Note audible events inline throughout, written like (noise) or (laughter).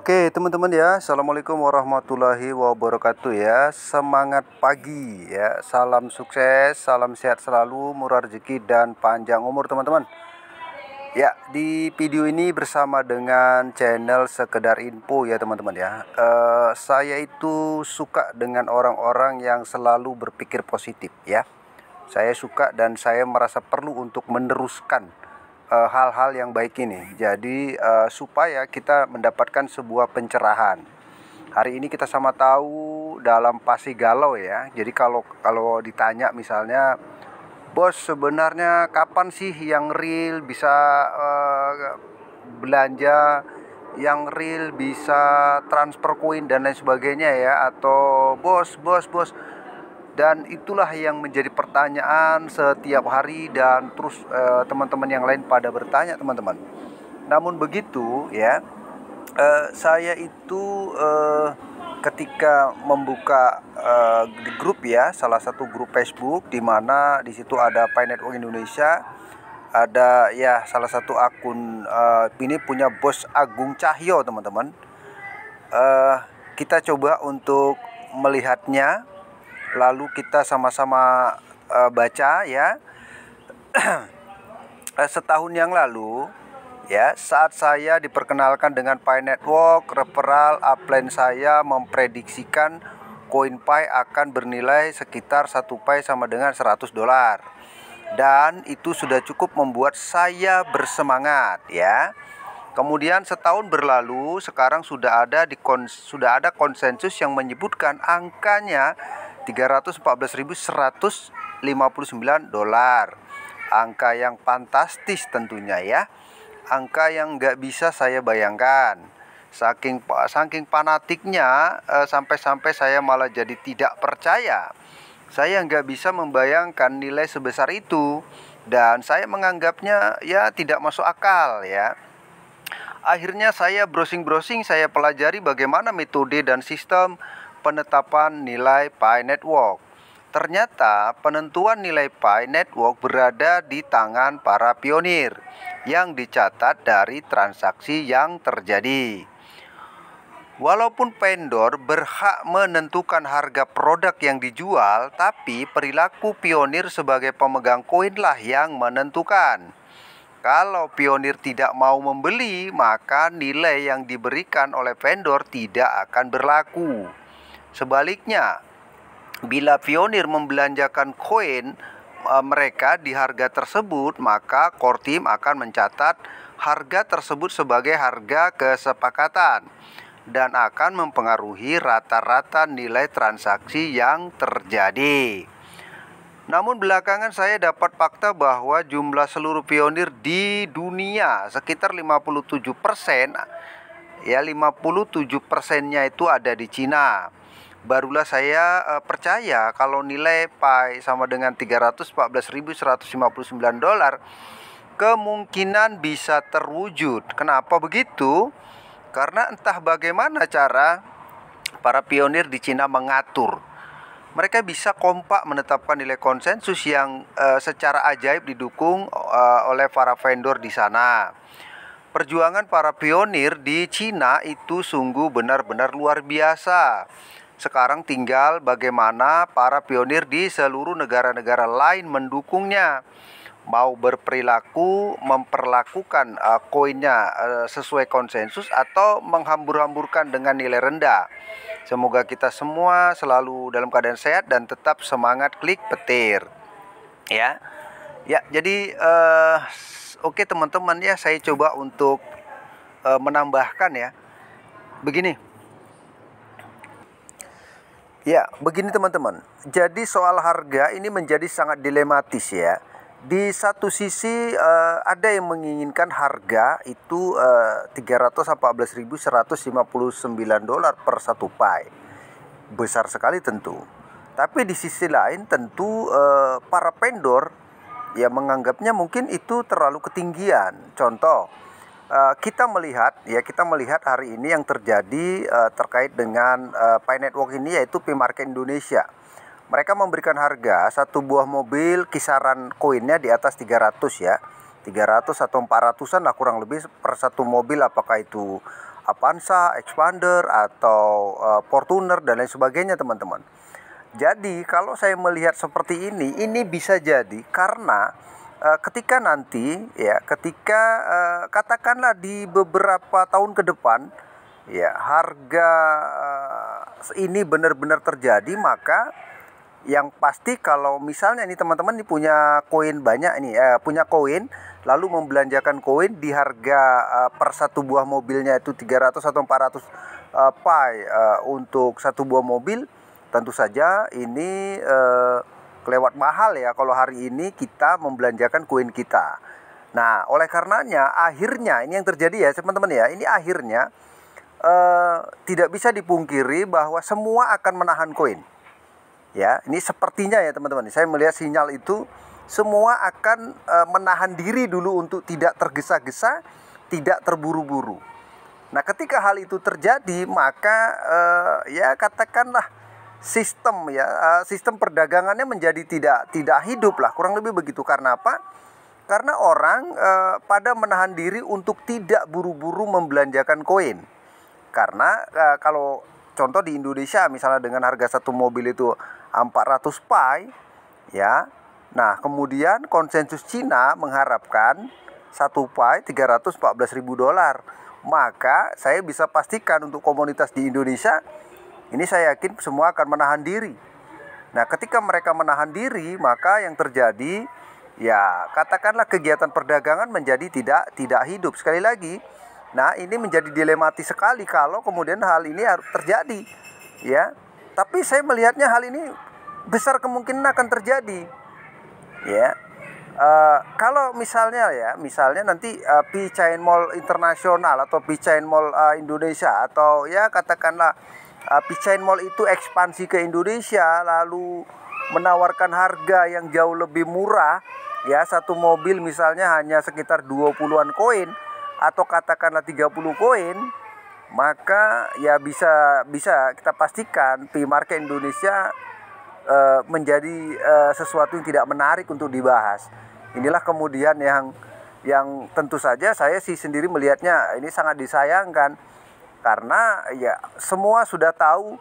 Oke teman-teman ya Assalamualaikum warahmatullahi wabarakatuh ya Semangat pagi ya Salam sukses, salam sehat selalu Murah rezeki dan panjang umur teman-teman Ya di video ini bersama dengan channel sekedar info ya teman-teman ya uh, Saya itu suka dengan orang-orang yang selalu berpikir positif ya Saya suka dan saya merasa perlu untuk meneruskan Eh, hal-hal uh, yang baik ini. Jadi uh, supaya kita mendapatkan sebuah pencerahan. Hari ini kita sama tahu dalam pasi galau ya. Jadi kalau kalau ditanya misalnya bos sebenarnya kapan sih yang real bisa uh, belanja yang real bisa transfer koin dan lain sebagainya ya atau bos bos bos dan itulah yang menjadi pertanyaan setiap hari dan terus eh, teman-teman eh, yang lain pada bertanya teman-teman. Namun begitu ya eh, saya itu eh, ketika membuka eh, grup ya salah satu grup Facebook di mana di situ ada Pi Network Indonesia ada ya salah satu akun eh, ini punya bos Agung Cahyo teman-teman. Eh, kita coba untuk melihatnya lalu kita sama-sama uh, baca ya (clears throat) eh, setahun yang lalu ya saat saya diperkenalkan dengan Pi Network referral upline saya memprediksikan koin Pi akan bernilai sekitar satu Pi sama dengan 100 dolar dan itu sudah cukup membuat saya bersemangat ya Kemudian setahun berlalu, sekarang sudah ada di kons, sudah ada konsensus yang menyebutkan angkanya 314.159 dolar. Angka yang fantastis tentunya ya. Angka yang nggak bisa saya bayangkan. Saking saking fanatiknya eh, sampai-sampai saya malah jadi tidak percaya. Saya nggak bisa membayangkan nilai sebesar itu dan saya menganggapnya ya tidak masuk akal ya. Akhirnya saya browsing-browsing, saya pelajari bagaimana metode dan sistem penetapan nilai Pi Network. Ternyata penentuan nilai Pi Network berada di tangan para pionir yang dicatat dari transaksi yang terjadi. Walaupun vendor berhak menentukan harga produk yang dijual, tapi perilaku pionir sebagai pemegang koinlah yang menentukan. Kalau pionir tidak mau membeli, maka nilai yang diberikan oleh vendor tidak akan berlaku. Sebaliknya, bila pionir membelanjakan koin e, mereka di harga tersebut, maka Kortim akan mencatat harga tersebut sebagai harga kesepakatan dan akan mempengaruhi rata-rata nilai transaksi yang terjadi. Namun belakangan saya dapat fakta bahwa jumlah seluruh pionir di dunia sekitar 57% persen ya 57 persennya itu ada di Cina barulah saya uh, percaya kalau nilai pai sama dengan 314.159 dolar kemungkinan bisa terwujud. Kenapa begitu? Karena entah bagaimana cara para pionir di Cina mengatur. Mereka bisa kompak menetapkan nilai konsensus yang uh, secara ajaib didukung uh, oleh para vendor di sana. Perjuangan para pionir di Cina itu sungguh benar-benar luar biasa. Sekarang tinggal bagaimana para pionir di seluruh negara-negara lain mendukungnya. Mau berperilaku memperlakukan uh, koinnya uh, sesuai konsensus atau menghambur-hamburkan dengan nilai rendah. Semoga kita semua selalu dalam keadaan sehat dan tetap semangat klik petir. Ya. Ya, jadi uh, Oke teman-teman ya saya coba untuk e, menambahkan ya. Begini. Ya, begini teman-teman. Jadi soal harga ini menjadi sangat dilematis ya. Di satu sisi uh, ada yang menginginkan harga itu eh, uh, 314.159 dolar per satu pai. Besar sekali tentu. Tapi di sisi lain tentu para pendor ya menganggapnya mungkin itu terlalu ketinggian. Contoh, eh, kita melihat ya kita melihat hari ini yang terjadi eh, terkait dengan pay eh, Pi Network ini yaitu Pi Market Indonesia. Mereka memberikan harga satu buah mobil kisaran koinnya di atas 300 ya. 300 atau 400-an lah kurang lebih per satu mobil apakah itu Avanza, Expander atau Fortuner dan lain sebagainya teman-teman. Jadi kalau saya melihat seperti ini, ini bisa jadi karena e, ketika nanti ya, ketika e, katakanlah di beberapa tahun ke depan ya harga e, ini benar-benar terjadi maka yang pasti kalau misalnya ini teman-teman ini punya koin banyak ini e, punya koin lalu membelanjakan koin di harga e, per satu buah mobilnya itu 300 atau 400 eh, pai untuk satu buah mobil Tentu saja ini eh, kelewat mahal ya kalau hari ini kita membelanjakan koin kita. Nah, oleh karenanya akhirnya ini yang terjadi ya teman-teman ya, ini akhirnya eh, tidak bisa dipungkiri bahwa semua akan menahan koin. Ya, ini sepertinya ya teman-teman. Saya melihat sinyal itu semua akan eh, menahan diri dulu untuk tidak tergesa-gesa, tidak terburu-buru. Nah, ketika hal itu terjadi, maka eh, ya katakanlah sistem ya eh, sistem perdagangannya menjadi tidak tidak hidup lah kurang lebih begitu karena apa karena orang eh, pada menahan diri untuk tidak buru-buru membelanjakan koin karena eh, kalau contoh di Indonesia misalnya dengan harga satu mobil itu 400 pai ya nah kemudian konsensus Cina mengharapkan satu pai 314 ribu dolar maka saya bisa pastikan untuk komunitas di Indonesia ini saya yakin semua akan menahan diri. Nah, ketika mereka menahan diri, maka yang terjadi ya katakanlah kegiatan perdagangan menjadi tidak tidak hidup sekali lagi. Nah, ini menjadi dilematis sekali kalau kemudian hal ini harus terjadi. Ya. Tapi saya melihatnya hal ini besar kemungkinan akan terjadi. Ya. Uh, kalau misalnya ya, misalnya nanti uh, P Chain Mall Internasional atau P Chain Mall uh, Indonesia atau ya katakanlah Ah, Pichain Mall itu ekspansi ke Indonesia lalu menawarkan harga yang jauh lebih murah ya satu mobil misalnya hanya sekitar 20-an koin atau katakanlah 30 koin maka ya bisa bisa kita pastikan P-Market Indonesia e, menjadi e, sesuatu yang tidak menarik untuk dibahas. Inilah kemudian yang yang tentu saja saya sih sendiri melihatnya ini sangat disayangkan karena ya semua sudah tahu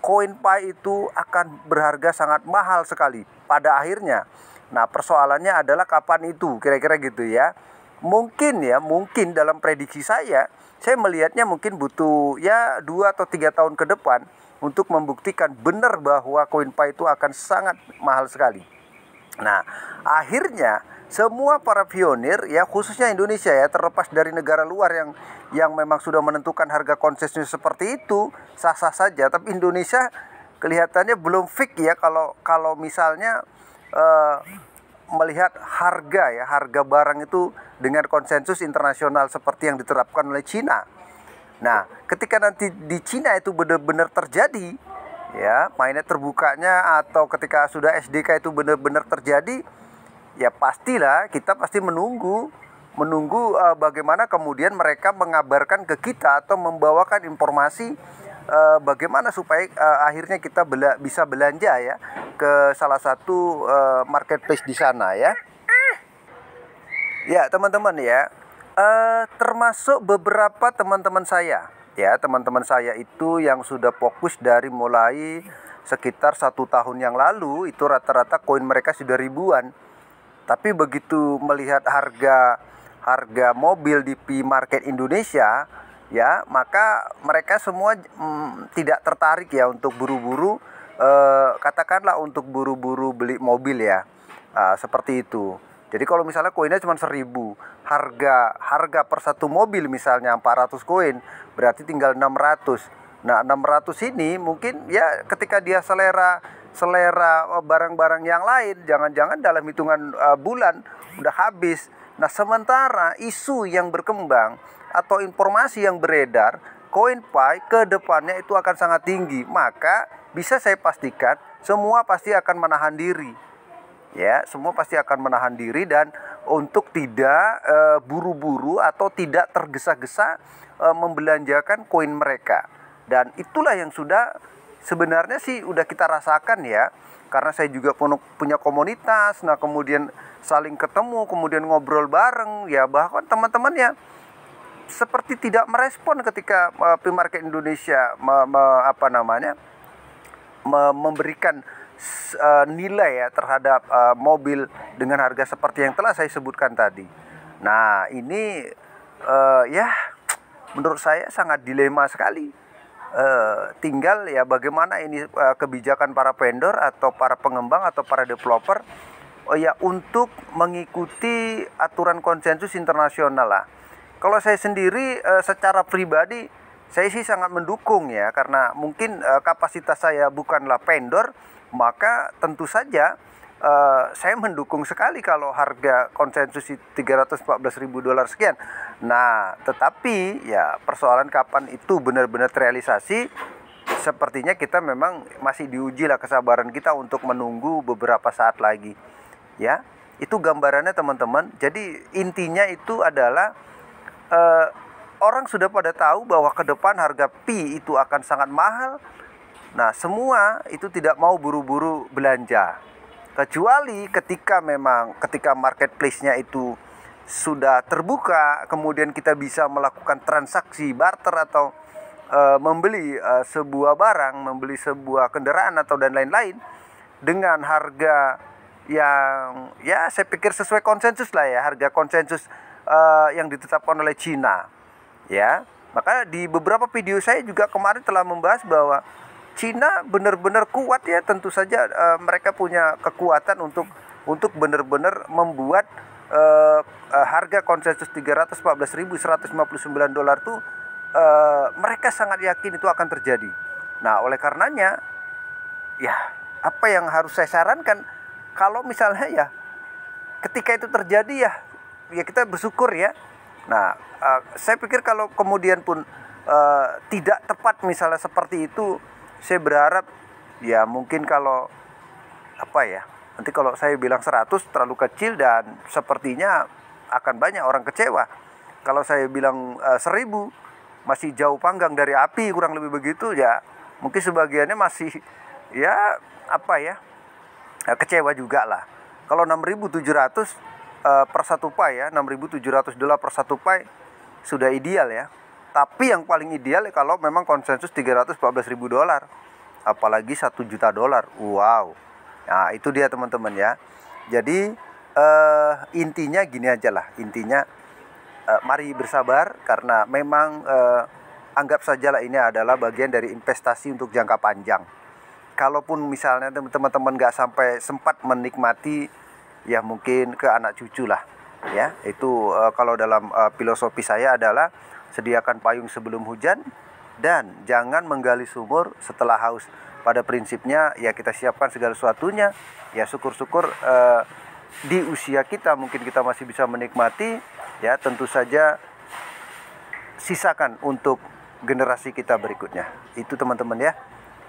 koin pai itu akan berharga sangat mahal sekali pada akhirnya. Nah, persoalannya adalah kapan itu, kira-kira gitu ya. Mungkin ya, mungkin dalam prediksi saya, saya melihatnya mungkin butuh ya dua atau tiga tahun ke depan untuk membuktikan benar bahwa koin pai itu akan sangat mahal sekali. Nah, akhirnya semua para pionir ya khususnya Indonesia ya terlepas dari negara luar yang yang memang sudah menentukan harga konsesinya seperti itu sah-sah saja tapi Indonesia kelihatannya belum fix ya kalau kalau misalnya uh, melihat harga ya harga barang itu dengan konsensus internasional seperti yang diterapkan oleh Cina. Nah, ketika nanti di Cina itu benar-benar terjadi ya mainnya terbukanya atau ketika sudah SDK itu benar-benar terjadi ya pastilah kita pasti menunggu menunggu uh, bagaimana kemudian mereka mengabarkan ke kita atau membawakan informasi uh, bagaimana supaya uh, akhirnya kita bela bisa belanja ya ke salah satu uh, marketplace di sana ya. Ya teman-teman ya uh, termasuk beberapa teman-teman saya ya teman-teman saya itu yang sudah fokus dari mulai sekitar satu tahun yang lalu itu rata-rata koin mereka sudah ribuan tapi begitu melihat harga harga mobil di P market Indonesia ya, maka mereka semua mm, tidak tertarik ya untuk buru-buru eh, katakanlah untuk buru-buru beli mobil ya. Eh, seperti itu. Jadi kalau misalnya koinnya cuma seribu harga harga per satu mobil misalnya 400 koin, berarti tinggal 600. Nah, 600 ini mungkin ya ketika dia selera selera oh, barang-barang yang lain, jangan-jangan dalam hitungan uh, bulan udah habis. Nah, sementara isu yang berkembang atau informasi yang beredar, koin pi ke depannya itu akan sangat tinggi. Maka bisa saya pastikan semua pasti akan menahan diri. Ya, semua pasti akan menahan diri dan untuk tidak eh, buru-buru uh, atau tidak tergesa-gesa uh, membelanjakan koin mereka. Dan itulah yang sudah sebenarnya sih udah kita rasakan ya karena saya juga punya komunitas nah kemudian saling ketemu kemudian ngobrol bareng ya bahkan teman temannya seperti tidak merespon ketika uh, eh, Primarket Indonesia me, me, apa namanya me, memberikan uh, nilai ya terhadap uh, mobil dengan harga seperti yang telah saya sebutkan tadi. Nah, ini uh, ya menurut saya sangat dilema sekali Eh, tinggal ya bagaimana ini uh, kebijakan para vendor atau para pengembang atau para developer oh ya untuk mengikuti aturan konsensus internasional lah. Kalau saya sendiri uh, secara pribadi saya sih sangat mendukung ya karena mungkin uh, kapasitas saya bukanlah vendor maka tentu saja uh, saya mendukung sekali kalau harga konsensus 314 dolar sekian. Nah, tetapi ya persoalan kapan itu benar-benar terrealisasi sepertinya kita memang masih diuji lah kesabaran kita untuk menunggu beberapa saat lagi. Ya, itu gambarannya teman-teman. Jadi intinya itu adalah uh, orang sudah pada tahu bahwa ke depan harga pi itu akan sangat mahal. Nah, semua itu tidak mau buru-buru belanja. Kecuali ketika memang ketika marketplace-nya itu sudah terbuka, kemudian kita bisa melakukan transaksi barter atau e, membeli e, sebuah barang, membeli sebuah kendaraan atau dan lain-lain dengan harga yang ya saya pikir sesuai konsensus lah ya, harga konsensus e, yang ditetapkan oleh Cina. Ya. Maka di beberapa video saya juga kemarin telah membahas bahwa Cina benar-benar kuat ya tentu saja uh, mereka punya kekuatan untuk untuk benar-benar membuat uh, uh, harga konsensus 314.159 dolar tuh uh, mereka sangat yakin itu akan terjadi. Nah, oleh karenanya ya apa yang harus saya sarankan kalau misalnya ya ketika itu terjadi ya ya kita bersyukur ya. Nah, uh, saya pikir kalau kemudian pun uh, tidak tepat misalnya seperti itu saya berharap ya mungkin kalau apa ya nanti kalau saya bilang 100 terlalu kecil dan sepertinya akan banyak orang kecewa kalau saya bilang uh, eh, 1000 masih jauh panggang dari api kurang lebih begitu ya mungkin sebagiannya masih ya apa ya eh, kecewa juga lah kalau 6700 uh, eh, per satu pai ya 6700 dolar per satu pai sudah ideal ya tapi yang paling ideal ya kalau memang konsensus 314 ribu dolar, apalagi 1 juta dolar. Wow. Nah itu dia teman-teman ya. Jadi eh, intinya gini aja lah. Intinya eh, mari bersabar karena memang eh, anggap sajalah ini adalah bagian dari investasi untuk jangka panjang. Kalaupun misalnya teman-teman nggak sampai sempat menikmati, ya mungkin ke anak cucu lah. Ya itu uh, kalau dalam uh, filosofi saya adalah sediakan payung sebelum hujan, dan jangan menggali sumur setelah haus. Pada prinsipnya ya kita siapkan segala sesuatunya. Ya syukur-syukur eh, di usia kita mungkin kita masih bisa menikmati ya tentu saja sisakan untuk generasi kita berikutnya. Itu teman-teman ya.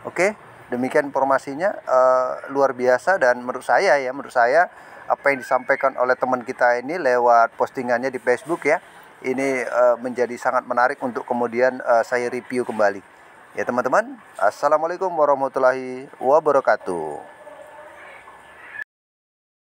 Oke, demikian informasinya eh, luar biasa dan menurut saya ya menurut saya apa yang disampaikan oleh teman kita ini lewat postingannya di Facebook ya ini uh, menjadi sangat menarik untuk kemudian uh, saya review kembali. Ya teman-teman, Assalamualaikum warahmatullahi wabarakatuh.